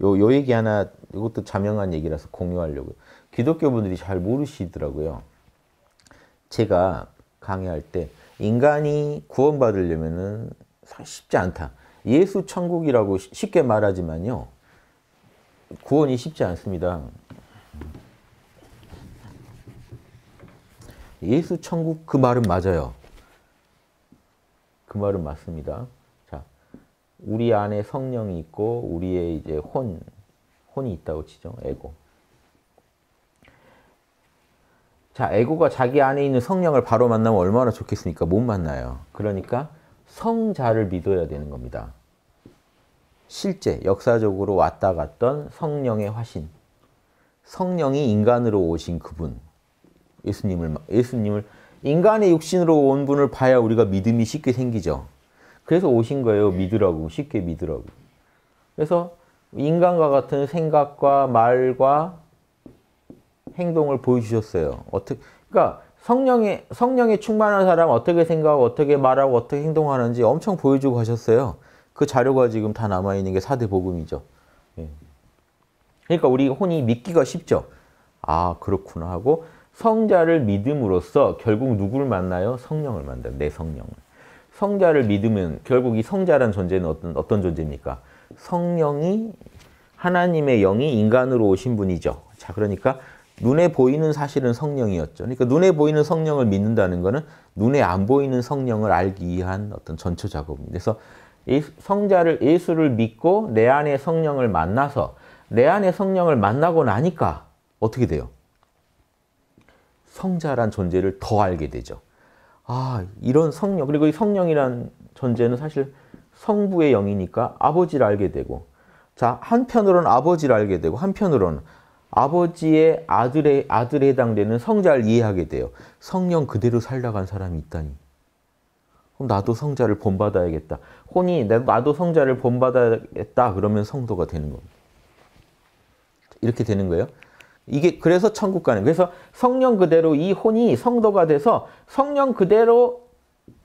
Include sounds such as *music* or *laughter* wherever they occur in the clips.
요, 요 얘기 하나 이것도 자명한 얘기라서 공유하려고요. 기독교 분들이 잘 모르시더라고요. 제가 강의할 때 인간이 구원받으려면은 쉽지 않다. 예수 천국이라고 쉽게 말하지만요. 구원이 쉽지 않습니다. 예수 천국 그 말은 맞아요. 그 말은 맞습니다. 우리 안에 성령이 있고 우리의 이제 혼 혼이 있다고 치죠. 에고. 자, 에고가 자기 안에 있는 성령을 바로 만나면 얼마나 좋겠습니까? 못 만나요. 그러니까 성자를 믿어야 되는 겁니다. 실제 역사적으로 왔다 갔던 성령의 화신. 성령이 인간으로 오신 그분. 예수님을 예수님을 인간의 육신으로 온 분을 봐야 우리가 믿음이 쉽게 생기죠. 그래서 오신 거예요. 네. 믿으라고. 쉽게 믿으라고. 그래서 인간과 같은 생각과 말과 행동을 보여주셨어요. 어떻게, 그러니까 성령에, 성령에 충만한 사람 어떻게 생각하고 어떻게 말하고 어떻게 행동하는지 엄청 보여주고 하셨어요. 그 자료가 지금 다 남아있는 게 4대 복음이죠. 예. 그러니까 우리 혼이 믿기가 쉽죠. 아, 그렇구나 하고 성자를 믿음으로써 결국 누구를 만나요? 성령을 만나요. 내 성령을. 성자를 믿으면 결국 이 성자란 존재는 어떤, 어떤 존재입니까? 성령이 하나님의 영이 인간으로 오신 분이죠. 자, 그러니까 눈에 보이는 사실은 성령이었죠. 그러니까 눈에 보이는 성령을 믿는다는 것은 눈에 안 보이는 성령을 알기 위한 어떤 전초 작업입니다. 그래서 성자를 예수를 믿고 내 안에 성령을 만나서 내 안에 성령을 만나고 나니까 어떻게 돼요? 성자란 존재를 더 알게 되죠. 아, 이런 성령, 그리고 이 성령이란 존재는 사실 성부의 영이니까 아버지를 알게 되고, 자, 한편으로는 아버지를 알게 되고, 한편으로는 아버지의 아들의, 아들에 해당되는 성자를 이해하게 돼요. 성령 그대로 살다간 사람이 있다니. 그럼 나도 성자를 본받아야겠다. 혼이 나도 성자를 본받아야겠다. 그러면 성도가 되는 겁니다. 이렇게 되는 거예요. 이게 그래서 천국 가는 그래서 성령 그대로 이 혼이 성도가 돼서 성령 그대로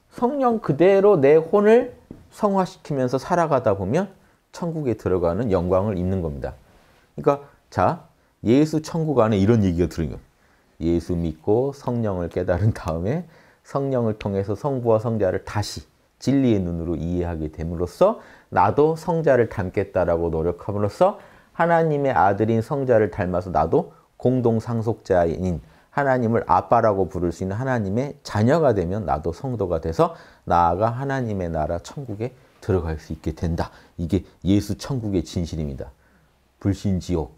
성령 그대로 내 혼을 성화시키면서 살아가다 보면 천국에 들어가는 영광을 입는 겁니다. 그러니까 자 예수 천국 안에 이런 얘기가 들은 겁 예수 믿고 성령을 깨달은 다음에 성령을 통해서 성부와 성자를 다시 진리의 눈으로 이해하게 됨으로써 나도 성자를 닮겠다라고 노력함으로써 하나님의 아들인 성자를 닮아서 나도 공동 상속자인 하나님을 아빠라고 부를 수 있는 하나님의 자녀가 되면 나도 성도가 돼서 나아가 하나님의 나라 천국에 들어갈 수 있게 된다. 이게 예수 천국의 진실입니다. 불신 지옥,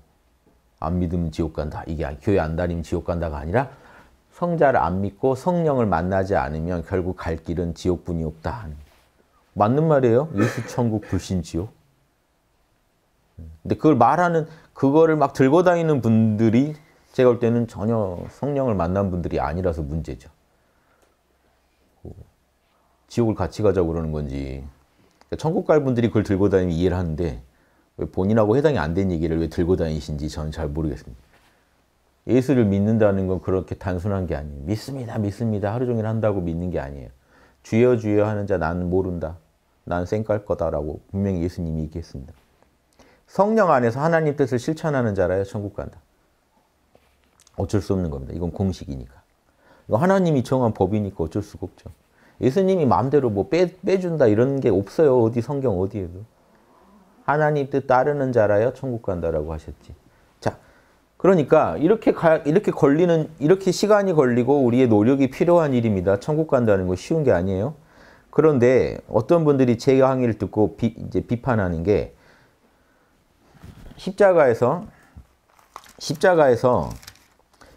안 믿음 지옥 간다. 이게 교회 안 다니면 지옥 간다가 아니라 성자를 안 믿고 성령을 만나지 않으면 결국 갈 길은 지옥뿐이 없다. 맞는 말이에요. 예수 천국 불신 지옥. 근데 그걸 말하는 그거를 막 들고 다니는 분들이 제가 볼 때는 전혀 성령을 만난 분들이 아니라서 문제죠. 그 지옥을 같이 가자고 그러는 건지 그러니까 천국 갈 분들이 그걸 들고 다니면 이해를 하는데 왜 본인하고 해당이 안 된 얘기를 왜 들고 다니신지 저는 잘 모르겠습니다. 예수를 믿는다는 건 그렇게 단순한 게 아니에요. 믿습니다, 믿습니다. 하루 종일 한다고 믿는 게 아니에요. 주여 주여 하는 자 나는 모른다. 난 쌩깔 거다라고 분명히 예수님이 얘기했습니다. 성령 안에서 하나님 뜻을 실천하는 자라야 천국 간다. 어쩔 수 없는 겁니다. 이건 공식이니까. 이거 하나님이 정한 법이니까 어쩔 수가 없죠. 예수님이 마음대로 뭐 빼, 빼준다 이런 게 없어요. 어디 성경 어디에도. 하나님 뜻 따르는 자라야 천국 간다라고 하셨지. 자, 그러니까 이렇게 가, 이렇게 걸리는 이렇게 시간이 걸리고 우리의 노력이 필요한 일입니다. 천국 간다는 거 쉬운 게 아니에요. 그런데 어떤 분들이 제 강의를 듣고 비, 이제 비판하는 게 십자가에서 십자가에서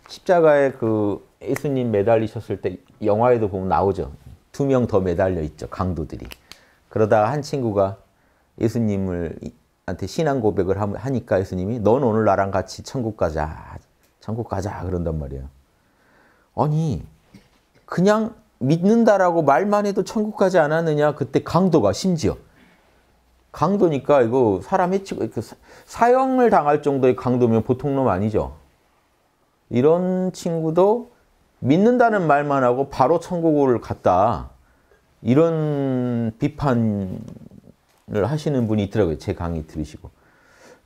십자가에 그 예수님 매달리셨을 때 영화에도 보면 나오죠. 두 명 더 매달려 있죠. 강도들이. 그러다 한 친구가 예수님을 한테 신앙 고백을 하니까 예수님이 넌 오늘 나랑 같이 천국 가자. 천국 가자 그런단 말이에요. 아니 그냥 믿는다라고 말만 해도 천국 가지 않았느냐 그때 강도가 심지어 강도니까 이거 사람 해치고 그 사형을 당할 정도의 강도면 보통 놈 아니죠. 이런 친구도 믿는다는 말만 하고 바로 천국을 갔다. 이런 비판을 하시는 분이 있더라고요. 제 강의 들으시고.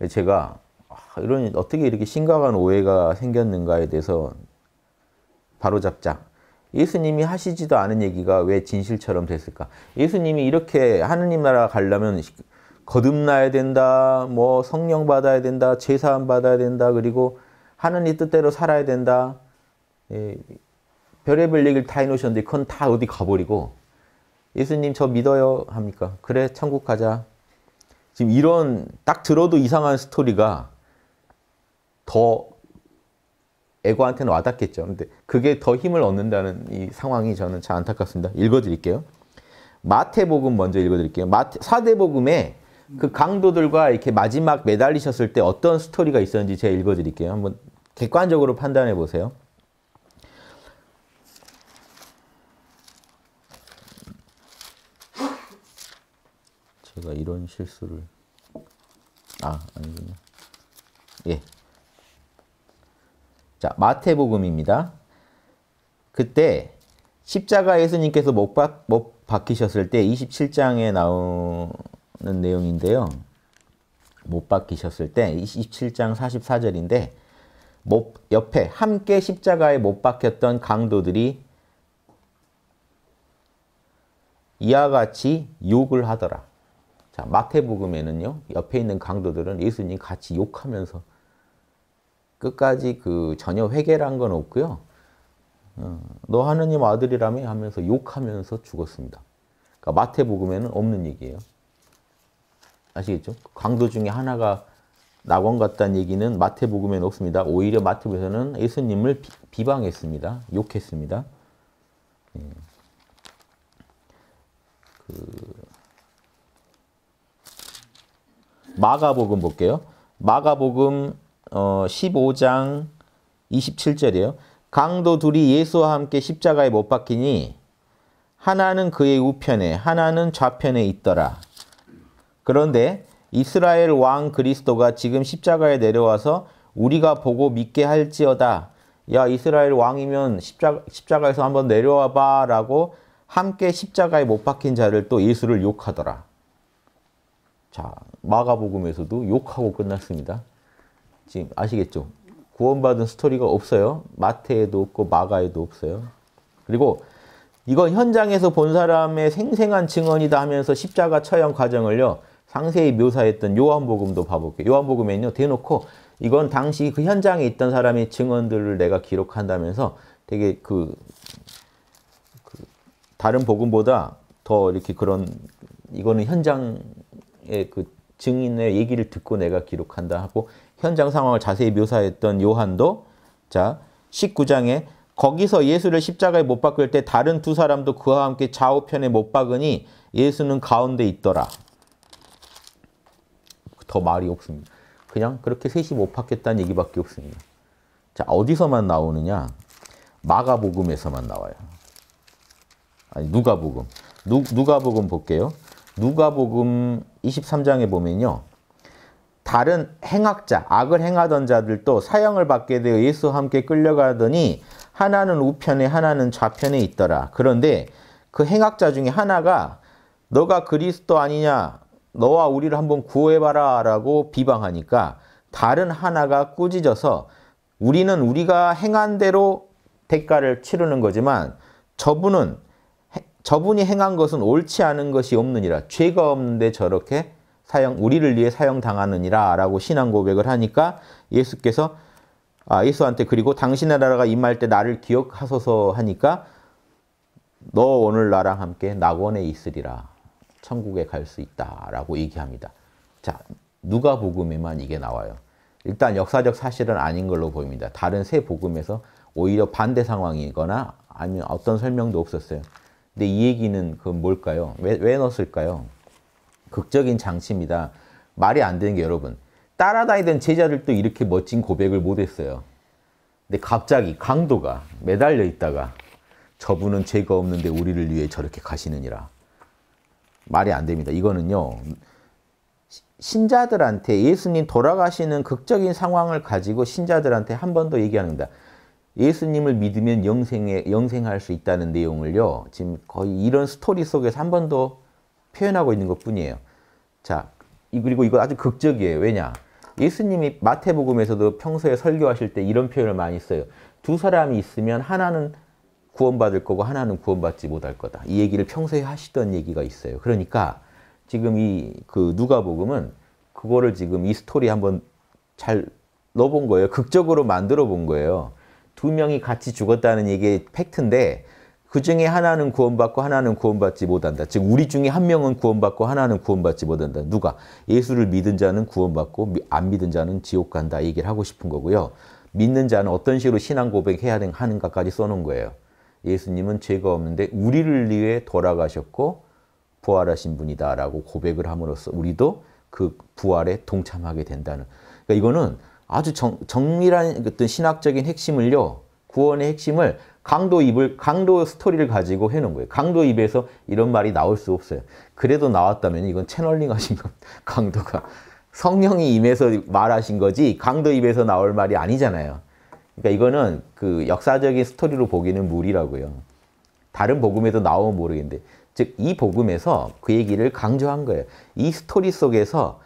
제가 아, 이런 어떻게 이렇게 심각한 오해가 생겼는가에 대해서 바로잡자. 예수님이 하시지도 않은 얘기가 왜 진실처럼 됐을까? 예수님이 이렇게 하느님 나라 가려면 거듭나야 된다, 뭐 성령 받아야 된다, 제사함 받아야 된다, 그리고 하느님 뜻대로 살아야 된다. 예, 별의별 얘기를 다 해놓으셨는데 그건 다 어디 가버리고 예수님 저 믿어요 합니까? 그래 천국 가자. 지금 이런 딱 들어도 이상한 스토리가 더 애고한테는 와닿겠죠. 근데 그게 더 힘을 얻는다는 이 상황이 저는 참 안타깝습니다. 읽어드릴게요. 마태복음 먼저 읽어드릴게요. 마태, 사대복음에 그 강도들과 이렇게 마지막 매달리셨을 때 어떤 스토리가 있었는지 제가 읽어드릴게요. 한번 객관적으로 판단해 보세요. 제가 이런 실수를 아 아니군요. 예. 자, 마태복음입니다. 그때 십자가 예수님께서 못, 박, 못 박히셨을 때 27장에 나오는 내용인데요. 못 박히셨을 때 27장 44절인데 못, 옆에 함께 십자가에 못 박혔던 강도들이 이와 같이 욕을 하더라. 자, 마태복음에는요. 옆에 있는 강도들은 예수님 같이 욕하면서 끝까지 그 전혀 회개란 건 없고요. 어, 너 하느님 아들이라며 하면서 욕하면서 죽었습니다. 그러니까 마태복음에는 없는 얘기예요. 아시겠죠? 강도 중에 하나가 낙원 갔다는 얘기는 마태복음에는 없습니다. 오히려 마태복음에서는 예수님을 비, 방했습니다 욕했습니다. 예. 그... 마가복음 볼게요. 마가복음 어, 15장 27절이에요. 강도 둘이 예수와 함께 십자가에 못 박히니 하나는 그의 우편에 하나는 좌편에 있더라. 그런데 이스라엘 왕 그리스도가 지금 십자가에 내려와서 우리가 보고 믿게 할지어다. 야 이스라엘 왕이면 십자, 십자가에서 한번 내려와 봐라고 함께 십자가에 못 박힌 자를 또 예수를 욕하더라. 자 마가복음에서도 욕하고 끝났습니다. 지금 아시겠죠? 구원받은 스토리가 없어요. 마태에도 없고 마가에도 없어요. 그리고 이건 현장에서 본 사람의 생생한 증언이다 하면서 십자가 처형 과정을요. 상세히 묘사했던 요한복음도 봐볼게요. 요한복음에는요. 대놓고 이건 당시 그 현장에 있던 사람의 증언들을 내가 기록한다면서 되게 그, 그 다른 복음보다 더 이렇게 그런 이거는 현장의 그 증인의 얘기를 듣고 내가 기록한다 하고 현장 상황을 자세히 묘사했던 요한도 자 19장에 거기서 예수를 십자가에 못 박을 때 다른 두 사람도 그와 함께 좌우편에 못 박으니 예수는 가운데 있더라. 더 말이 없습니다. 그냥 그렇게 셋이 못 박겠다는 얘기밖에 없습니다. 자 어디서만 나오느냐? 마가복음에서만 나와요. 아니 누가복음. 누, 누가복음 볼게요. 누가복음 23장에 보면요. 다른 행악자, 악을 행하던 자들도 사형을 받게 되어 예수와 함께 끌려가더니 하나는 우편에 하나는 좌편에 있더라. 그런데 그 행악자 중에 하나가 너가 그리스도 아니냐? 너와 우리를 한번 구해봐라 라고 비방하니까 다른 하나가 꾸짖어서 우리는 우리가 행한 대로 대가를 치르는 거지만 저분은 저분이 행한 것은 옳지 않은 것이 없느니라 죄가 없는데 저렇게 사형 우리를 위해 사형당하느니라라고 신앙 고백을 하니까 예수께서 아, 예수한테 그리고 당신의 나라가 임할 때 나를 기억하소서 하니까 너 오늘 나랑 함께 낙원에 있으리라 천국에 갈 수 있다라고 얘기합니다. 자 누가 복음에만 이게 나와요. 일단 역사적 사실은 아닌 걸로 보입니다. 다른 세 복음에서 오히려 반대 상황이거나 아니면 어떤 설명도 없었어요. 근데 이 얘기는 그 뭘까요? 왜, 왜 넣었을까요? 극적인 장치입니다. 말이 안 되는 게 여러분 따라다니던 제자들도 이렇게 멋진 고백을 못했어요. 근데 갑자기 강도가 매달려 있다가 저분은 죄가 없는데 우리를 위해 저렇게 가시느니라. 말이 안 됩니다. 이거는요. 신자들한테 예수님 돌아가시는 극적인 상황을 가지고 신자들한테 한 번 더 얘기합니다. 예수님을 믿으면 영생에, 영생할 수 있다는 내용을요. 지금 거의 이런 스토리 속에서 한번더 표현하고 있는 것 뿐이에요. 자, 그리고 이거 아주 극적이에요. 왜냐? 예수님이 마태복음에서도 평소에 설교하실 때 이런 표현을 많이 써요. 두 사람이 있으면 하나는 구원받을 거고 하나는 구원받지 못할 거다. 이 얘기를 평소에 하시던 얘기가 있어요. 그러니까 지금 이그 누가복음은 그거를 지금 이 스토리 한번 잘 넣어본 거예요. 극적으로 만들어 본 거예요. 두 명이 같이 죽었다는 이게 팩트인데 그 중에 하나는 구원받고 하나는 구원받지 못한다. 즉 우리 중에 한 명은 구원받고 하나는 구원받지 못한다. 누가? 예수를 믿은 자는 구원받고 안 믿은 자는 지옥 간다 얘기를 하고 싶은 거고요. 믿는 자는 어떤 식으로 신앙 고백해야 하는가까지 써놓은 거예요. 예수님은 죄가 없는데 우리를 위해 돌아가셨고 부활하신 분이다라고 고백을 함으로써 우리도 그 부활에 동참하게 된다는. 그러니까 이거는 아주 정, 정밀한 어떤 신학적인 핵심을요. 구원의 핵심을 강도 입을 강도 스토리를 가지고 해놓은 거예요. 강도 입에서 이런 말이 나올 수 없어요. 그래도 나왔다면 이건 채널링 하신 겁니다. *laughs* 강도가. 성령이 임해서 말하신 거지 강도 입에서 나올 말이 아니잖아요. 그러니까 이거는 그 역사적인 스토리로 보기는 무리라고요. 다른 복음에도 나오면 모르겠는데 즉 이 복음에서 그 얘기를 강조한 거예요. 이 스토리 속에서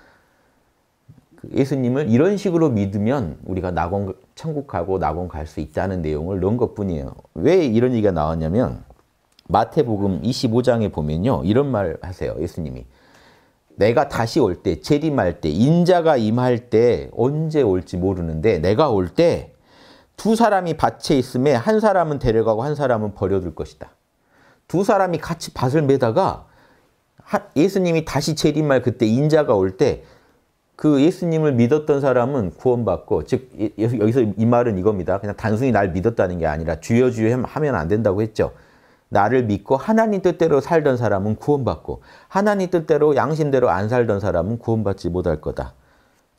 예수님을 이런 식으로 믿으면 우리가 낙원 천국 가고 낙원 갈 수 있다는 내용을 넣은 것뿐이에요. 왜 이런 얘기가 나왔냐면 마태복음 25장에 보면요. 이런 말 하세요. 예수님이. 내가 다시 올 때, 재림할 때, 인자가 임할 때 언제 올지 모르는데 내가 올 때 두 사람이 밭에 있음에 한 사람은 데려가고 한 사람은 버려둘 것이다. 두 사람이 같이 밭을 메다가 예수님이 다시 재림할 그때 인자가 올때 그 예수님을 믿었던 사람은 구원받고 즉 여기서 이 말은 이겁니다. 그냥 단순히 날 믿었다는 게 아니라 주여 주여 하면 안 된다고 했죠. 나를 믿고 하나님 뜻대로 살던 사람은 구원받고 하나님 뜻대로 양심대로 안 살던 사람은 구원받지 못할 거다.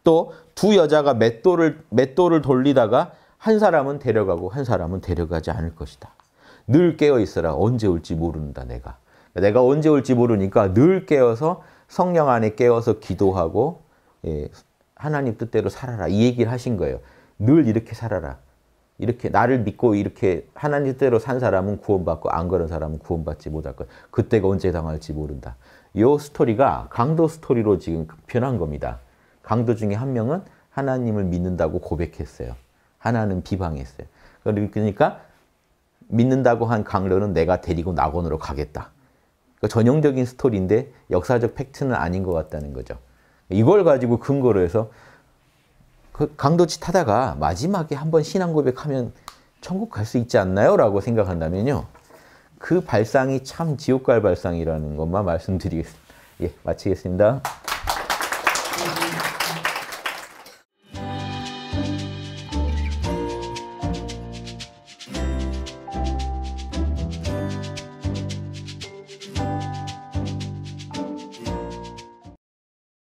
또 두 여자가 맷돌을 맷돌을 돌리다가 한 사람은 데려가고 한 사람은 데려가지 않을 것이다. 늘 깨어 있어라. 언제 올지 모른다 내가. 내가 언제 올지 모르니까 늘 깨어서 성령 안에 깨어서 기도하고 예, 하나님 뜻대로 살아라. 이 얘기를 하신 거예요. 늘 이렇게 살아라. 이렇게 나를 믿고 이렇게 하나님 뜻대로 산 사람은 구원받고 안 그런 사람은 구원받지 못할 것. 그때가 언제 당할지 모른다. 이 스토리가 강도 스토리로 지금 변한 겁니다. 강도 중에 한 명은 하나님을 믿는다고 고백했어요. 하나는 비방했어요. 그러니까 믿는다고 한 강도는 내가 데리고 낙원으로 가겠다. 그러니까 전형적인 스토리인데 역사적 팩트는 아닌 것 같다는 거죠. 이걸 가지고 근거로 해서 그 강도치 타다가 마지막에 한번 신앙 고백하면 천국 갈 수 있지 않나요? 라고 생각한다면요. 그 발상이 참 지옥갈 발상이라는 것만 말씀드리겠습니다. 예, 마치겠습니다.